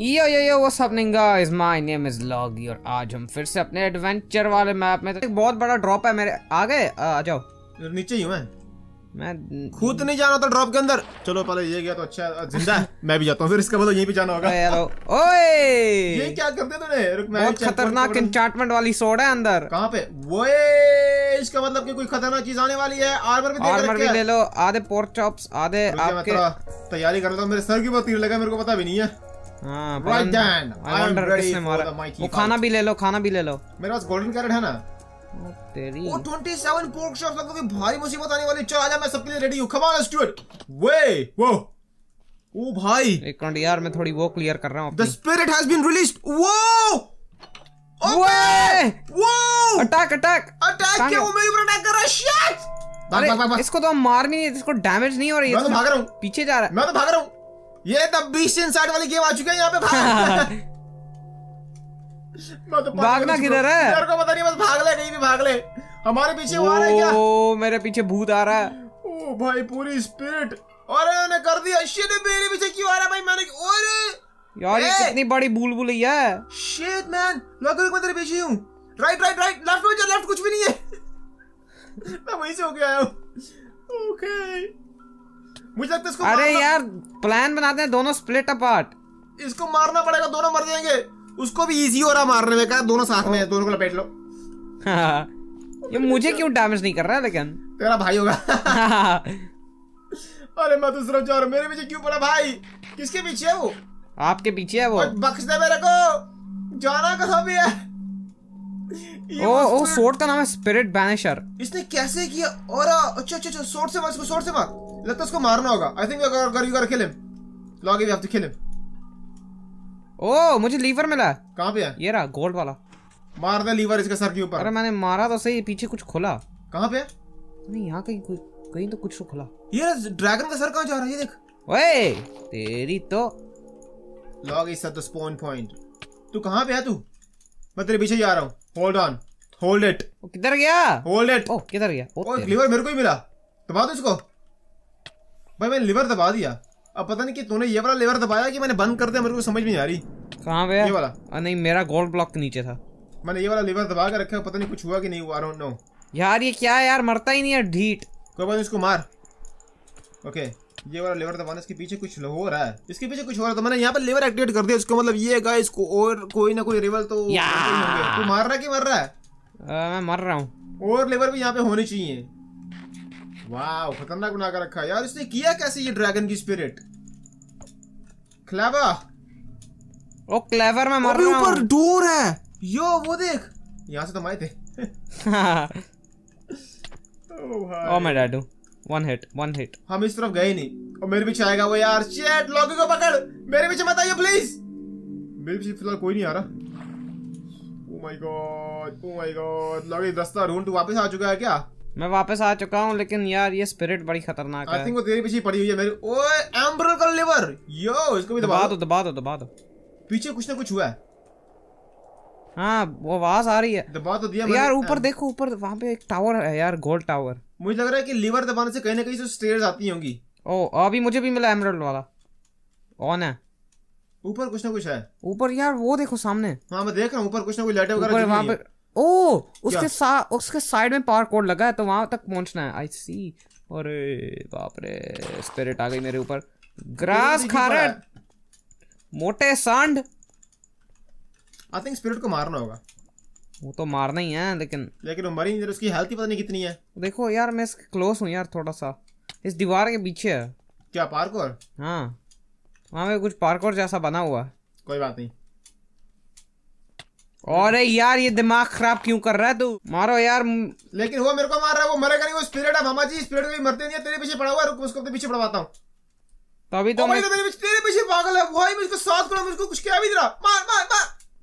Yo yo yo what's happening guys my name is Loggy और आज हम फिर से अपने एडवेंचर वाले मैप में तो एक बहुत बड़ा ड्रॉप है मेरे आ गए आ जाओ नीचे ही मैं मैं खुद नहीं जाना था ड्रॉप के अंदर चलो पहले ये गया तो अच्छा जिंदा मैं भी जाता हूँ फिर इसका मतलब यहीं पे जाना होगा यार ओए ये क्या करते तूने रुक मैं बहुत खतरनाक एन्चेंटमेंट वाली सोड है अंदर कहाँ पे ओए इसका मतलब कि कोई खतरनाक चीज आने वाली है आर्मर भी आर्मर भी ले लो आधे पोर्क चॉप्स आधे आपके तैयारी कर रहा था मेरे सर की बहुत तीर लगा मेरे को पता भी नहीं है हाँ, वो खाना भी ले लो खाना भी ले लो मेरे पास गोल्डन कैरेट है ना तेरी ओ 27 मुसीबत आने वाली चल आजा मैं सबके लिए रेडी वे वो ओ भाई एक यार मैं थोड़ी वो क्लियर कर रहा हूँ स्पिरिट हैज बीन रिलीज्ड वो वो अटैक अटैक अटैक क्या वो मेरे ऊपर अटैक कर रहा है शिट अरे इसको तो हम मार नहीं इसको डैमेज नहीं हो रही है मैं तो भाग रहा पीछे जा रहा है मैं तो भाग रहा हूँ ये तब बीस साठ वाली गेम आ चुकी है यहाँ पे तो भागना किधर है यार को पता नहीं बस भाग ले कहीं भी भाग ले हमारे पीछे वो आ रहा है क्या ओ मेरे पीछे भूत आ रहा है ओ भाई पूरी स्पिरिट अरे मैंने कर दिया शिट मेरे पीछे क्यों आ रहा है भाई मैंने अरे यार ये कितनी बड़ी भूल है शिट मैन लग रहा मैं तेरे पीछे हूं राइट राइट राइट लेफ्ट में जा लेफ्ट कुछ भी नहीं है मैं वहीं से होके आया हूं ओके मुझे लगता है इसको अरे यार प्लान बनाते हैं दोनों स्प्लिट अपार्ट इसको मारना पड़ेगा दोनों मर जाएंगे उसको भी इजी हो रहा मारने में कहा दोनों साथ में है दोनों को लपेट लो ये मुझे क्यों डैमेज नहीं कर रहा है लेकिन तेरा भाई होगा अरे मैं दूसरा चोर मेरे पीछे क्यों पड़ा भाई किसके पीछे है वो आपके पीछे है वो बख्श दे मेरे को जाना कहां भी है ओ ओ सोर्ड का नाम है स्पिरिट बैनिशर इसने कैसे किया और अच्छा अच्छा अच्छा सोर्ड से मार इसको सोर्ड से मार लगता है इसको मारना होगा आई थिंक अगर अगर you got kill him log in we have to kill him oh मुझे लीवर मिला कहां पे है ये रहा गोल्ड वाला मार दे लीवर इसके सर के ऊपर अरे मैंने मारा तो सही पीछे कुछ खुला कहां पे है नहीं यहां कहीं कहीं तो कुछ तो खुला ये ड्रैगन का सर कहां जा रहा है ये देख ओए तेरी तो लॉग इस द स्पॉन पॉइंट तू कहां पे है तू मैं तेरे पीछे जा रहा हूं होल्ड ऑन होल्ड इट वो किधर गया होल्ड इट ओ किधर गया ओ लिवर मेरे को ही मिला दबा दो इसको भाई मैंने लिवर दबा दिया अब पता नहीं कि तूने ये वाला लेवर दबाया कि मैंने बंद कर दिया मेरे को समझ नहीं आ रही कहाँ गया ये वाला आ, नहीं मेरा गोल्ड ब्लॉक नीचे था मैंने ये वाला लेवर दबा के रखा है पता नहीं कुछ हुआ कि नहीं हुआ नो यार ये क्या है यार मरता ही नहीं है ढीट कोई बात इसको मार ओके ये वाला लेवर दबाना इसके पीछे कुछ हो रहा है इसके पीछे कुछ हो रहा था तो मैंने यहाँ पर लेवर एक्टिवेट कर दिया इसको मतलब ये गाइस को और कोई ना कोई रिवल तो तू मार रहा है कि मर रहा है आ, मैं मर रहा हूँ और लेवर भी यहाँ पे होने चाहिए वाह खतरनाक बना कर रखा यार इसने किया कैसे ये ड्रैगन की स्पिरिट क्लेवर ओ क्लेवर मैं मर रहा हूँ ऊपर डोर है यो वो देख यहाँ से तो मारे थे ओ माय ओ डैडू वन हिट वन हिट हम इस तरफ गए नहीं और मेरे पीछे आएगा वो यार शिट लॉगी को पकड़ मेरे पीछे मत आइए प्लीज मेरे पीछे फिलहाल कोई नहीं आ रहा oh my god oh my god Loggy रास्ता रूट वापस आ चुका है क्या मैं वापस आ चुका हूं लेकिन यार ये स्पिरिट बड़ी खतरनाक है आई थिंक वो तेरे पीछे पड़ी हुई है मेरे ओए एम्बर का लिवर यो इसको भी दबा दो दबा दो दबा दो पीछे कुछ ना कुछ हुआ है हाँ वो आवाज आ रही है दबा तो दिया यार ऊपर देखो ऊपर वहाँ पे एक टावर है यार गोल्ड टावर मुझे लग रहा है कि लीवर दबाने से कहीं ना कहीं से स्टेयर्स आती होंगी ओ अभी मुझे भी मिला एमरल्ड वाला ऑन है ऊपर कुछ ना कुछ है ऊपर यार वो देखो सामने हाँ मैं देख रहा हूँ ऊपर कुछ ना कुछ लाइट वगैरह वहाँ पे ओ उसके साथ उसके साइड में पावर कोड लगा है तो वहाँ तक पहुँचना है आई सी और बाप रे स्पिरिट आ गई मेरे ऊपर ग्रास खा खारट मोटे सांड आई थिंक स्पिरिट को मारना होगा वो तो मारना ही है लेकिन लेकिन वो मरी उसकी हेल्थ ही पता नहीं कितनी है देखो यार मैं इसके क्लोज हूँ यार थोड़ा सा इस दीवार के पीछे है क्या पार्कोर हाँ वहाँ पे कुछ पार्कोर जैसा बना हुआ है कोई बात नहीं और यार ये दिमाग खराब क्यों कर रहा है तू मारो यार लेकिन वो मेरे को मार रहा है वो मरेगा नहीं वो स्पिरिट है मामा जी स्पिरिट भी मरते नहीं है तेरे पीछे पड़ा हुआ है उसको पीछे पड़वाता हूँ तभी तो मैं तो तेरे पीछे पागल है भाई मुझको साथ करो मुझको कुछ क्या भी दे रहा मार मार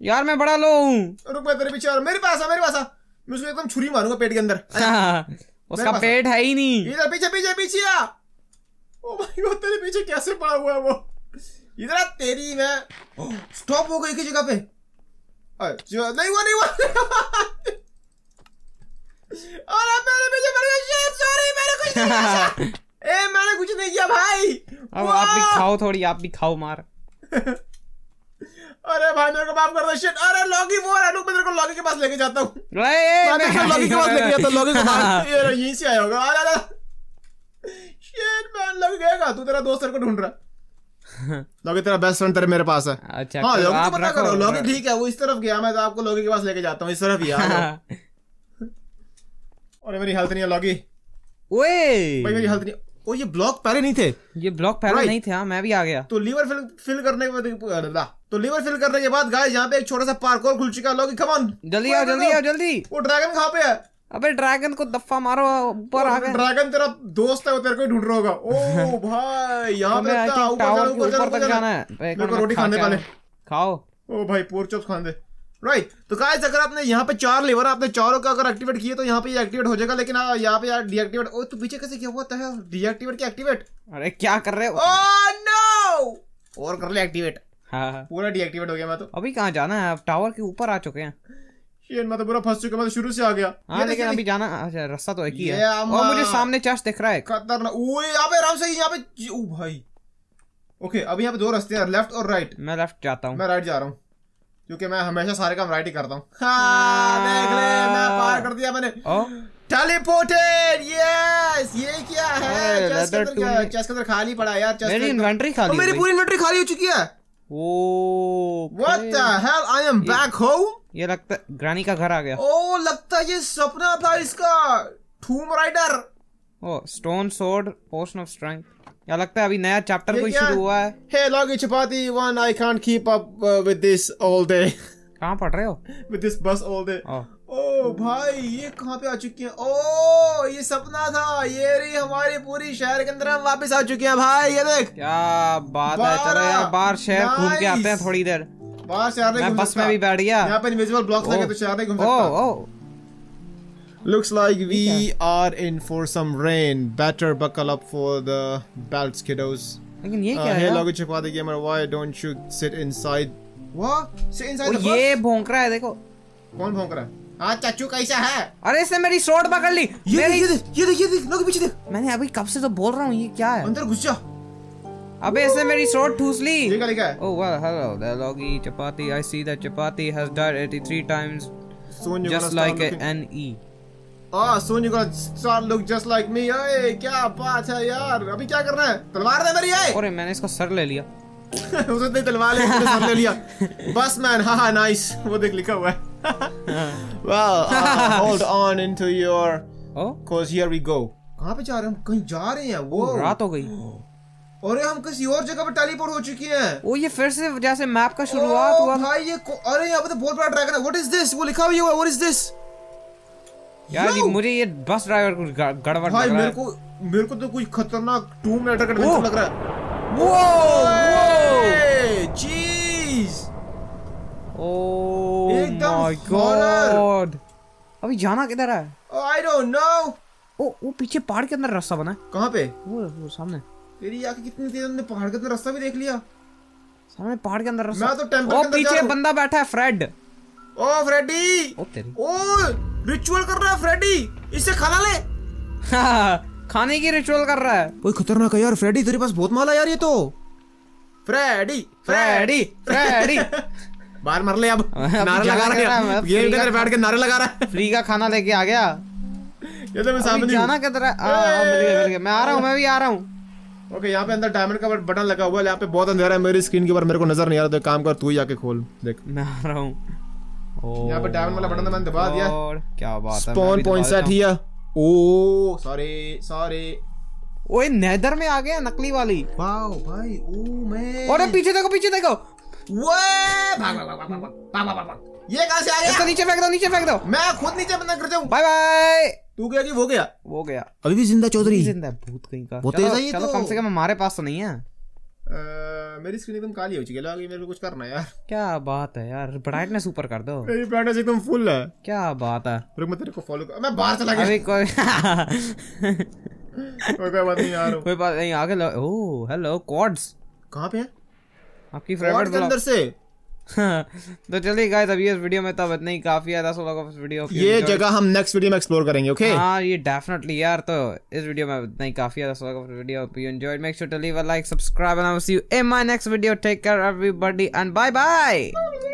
यार मैं बड़ा लो हूँ तेरे पीछे और मेरे पास आ मेरे पास आ मैं उसको एकदम छुरी मारूंगा पेट के अंदर हाँ, उसका पेट है ही नहीं इधर पीछे पीछे पीछे आ ओ भाई वो तेरे पीछे कैसे पड़ा हुआ है वो इधर आ तेरी मैं स्टॉप हो गई की जगह पे अच्छा नहीं हुआ नहीं हुआ और अब मेरे पीछे पड़ गया शेर सॉरी मेरे कुछ नहीं ए मैंने कुछ नहीं किया भाई अब आप भी खाओ थोड़ी आप भी खाओ मार अरे भाई मेरे को माफ कर दो शिट अरे लॉगी वो है मैं तेरे को लॉगी के पास लेके जाता हूँ लॉगी के पास लेके जाता लॉगी यहीं से आया होगा अरे शिट मैन गएगा तू तेरा दोस्त तेरे को ढूंढ रहा लॉगी तेरा बेस्ट फ्रेंड तेरे मेरे पास है अच्छा हाँ तो लॉगी को पता करो लॉगी ठीक है वो इस तरफ गया मैं तो आपको लॉगी के पास लेके जाता हूँ इस तरफ ही अरे मेरी हेल्थ नहीं है लॉगी ओए भाई मेरी हेल्थ नहीं ओ ये ब्लॉक पहले नहीं थे ये ब्लॉक पहले नहीं थे हाँ मैं भी आ गया तो लीवर फिल फिल करने के बाद तो लीवर फिल करने के बाद गाइस यहाँ पे एक छोटा सा पार्क और खुल चुका लोग कमान जल्दी आओ जल्दी आओ जल्दी वो ड्रैगन कहाँ पे है अबे ड्रैगन को दफा मारो ऊपर आ गया ड्रैगन तेरा दोस्त है वो तेरे को ढूंढ रहा होगा ओ भाई यहाँ पे ऊपर ऊपर तक जाना है रोटी खाने वाले खाओ ओ भाई पोर चॉप खाने राइट right. तो गाइस अगर आपने यहाँ पे चार लेवर आपने चारों का अगर एक्टिवेट किए तो यहाँ पे ये एक्टिवेट हो जाएगा लेकिन हाँ, यहाँ पे यार डीएक्टिवेट ओ तो पीछे कैसे क्या हुआ था डीएक्टिवेट क्या एक्टिवेट अरे क्या कर रहे हो ओह oh, नो और कर ले एक्टिवेट हाँ, हाँ। पूरा डीएक्टिवेट हो गया मैं तो अभी कहाँ जाना है टावर के ऊपर आ चुके हैं ये मैं तो पूरा फंस चुका मैं तो शुरू से आ गया हाँ लेकिन अभी जाना अच्छा रास्ता तो एक ही है और मुझे सामने चर्च दिख रहा है खतरनाक ओए यहाँ पे आराम से यहां पे ओ भाई ओके अभी यहां पे दो रास्ते हैं लेफ्ट और राइट मैं लेफ्ट जाता हूं मैं राइट जा रहा हूं क्योंकि मैं हमेशा सारे काम राइट ही करता हूं हां देख ले मैं पार कर दिया मैंने टेलीपोर्टेड यस ये क्या है चेस्ट के अंदर खाली पड़ा यार चेस्ट मेरी इन्वेंटरी खाली मेरी पूरी इन्वेंटरी खाली हो चुकी है ओ What the hell? I am back home? ये लगता ग्रानी का घर आ गया ओ लगता ये सपना था इसका थूम राइडर ओ stone sword potion of strength या लगता है अभी नया चैप्टर कोई शुरू हुआ है hey Loggy Chapati one I can't keep up with this all day कहां पढ़ रहे हो with this bus all day भाई ये कहाँ पे आ चुकी हैं ओ ये सपना था ये रही हमारी पूरी शहर के अंदर हम वापस आ चुके हैं भाई ये देख क्या बात है चलो यार बाहर शहर घूम के आते हैं थोड़ी देर बाहर शहर में बस में भी बैठ गया यहाँ पे इनविजिबल ब्लॉक लगे तो शहर में घूम सकता ओ Looks like we are in for some rain. Better buckle up for the belts, kiddos. लेकिन ये uh, क्या है? Hey, logo छिपा दे gamer. Why don't you sit inside? What? Sit inside the bus? ये भोंक रहा है देखो. कौन भोंक रहा है? हाँ चाचू कैसा है अरे इसने मेरी शोट पकड़ ली ये मेरी... ये ये देख ये देख लोग पीछे देख मैंने अभी कब से तो बोल रहा हूँ ये क्या है अंदर घुस जा अबे इसने मेरी शॉर्ट ठूस ली लिखा well hello the Loggy Chapati I see Chapati has died 83 times just like an E ah star look just like me क्या बात है यार अभी क्या रहा है तलवार दे मेरी अरे मैंने इसका सर ले लिया उसने तलवार ले लिया बस मैन हां नाइस वो देख लिखा हुआ है well, uh, hold on into your oh? cause here we go. कहाँ पे जा रहे हैं हम कहीं जा रहे हैं वो रात हो गई अरे हम किसी और जगह पे टेलीपोर्ट हो चुके हैं वो ये फिर से जैसे मैप का शुरुआत हुआ भाई ये अरे यहाँ पे तो बहुत बड़ा ड्रैगन है व्हाट इज दिस वो लिखा हुआ है व्हाट इज दिस यार ये मुझे ये बस ड्राइवर कुछ गड़बड़ भाई मेरे को मेरे को तो कुछ खतरनाक टूम लेटर का एडवेंचर लग रहा है वो वो जीज ओह माय गॉड अभी जाना किधर है आई डोंट नो ओ वो पीछे पहाड़ के अंदर रास्ता बना है कहाँ पे वो वो सामने तेरी आके कितनी देर हमने पहाड़ के अंदर रास्ता भी देख लिया सामने पहाड़ के अंदर रास्ता मैं तो टेंपल के अंदर पीछे बंदा बैठा है फ्रेड ओ फ्रेडी ओ तेरी ओ रिचुअल कर रहा है फ्रेडी इसे खाना ले खाने की रिचुअल कर रहा है कोई खतरनाक है यार फ्रेडी तेरे पास बहुत माल है यार ये तो फ्रेडी फ्रेडी फ्रेडी बाहर मर ले अब नारे लगा रहे है गेम के अंदर बैठ के नारे लगा रहा है फ्री का खाना लेके आ गया ये तो मैं सामने जाना किधर है हां मिल गया मिल गया मैं आ रहा हूं मैं भी आ रहा हूं ओके यहां पे अंदर डायमंड का बटन लगा हुआ है यहां पे बहुत अंधेरा है मेरी स्क्रीन के ऊपर मेरे को नजर नहीं आ रहा तो काम कर तू ही आके खोल देख मैं आ रहा हूं यहां पे डायमंड वाला बटन तो मैंने दबा दिया क्या बात है स्पॉन पॉइंट सेट किया ओ सॉरी सॉरी ओए नेदर में आ गया नकली वाली वाओ भाई ओ मैं अरे पीछे देखो पीछे देखो कहा ये कहां से आ गया इसको नीचे फेंक दो नीचे फेंक दो मैं खुद नीचे बंदा जाऊं बाय बाय तू गया कि वो गया वो गया अभी भी जिंदा चौधरी जिंदा भूत कहीं का तो, तो कम से कम हमारे पास तो नहीं है मेरी स्क्रीन एकदम काली हो चुकी है मेरे को कुछ करना यार क्या बात है यार ब्राइटनेस ऊपर कर दो मेरी ब्राइटनेस एकदम फुल है क्या बात है रुक मैं तेरे को फॉलो कर मैं बाहर चला गया अभी कोई कोई बात नहीं यार कोई बात नहीं आगे ओ हेलो पे है आपकी फेवरेट अंदर से तो चलिए गाइस अभी इस वीडियो में तब इतना ही काफी है दस लोग इस वीडियो ये जगह हम नेक्स्ट वीडियो में एक्सप्लोर करेंगे ओके हां ये डेफिनेटली यार तो इस वीडियो में इतना ही काफी है दस लोग video you enjoyed make sure to leave a like subscribe and I will see you in my next video take care everybody and bye bye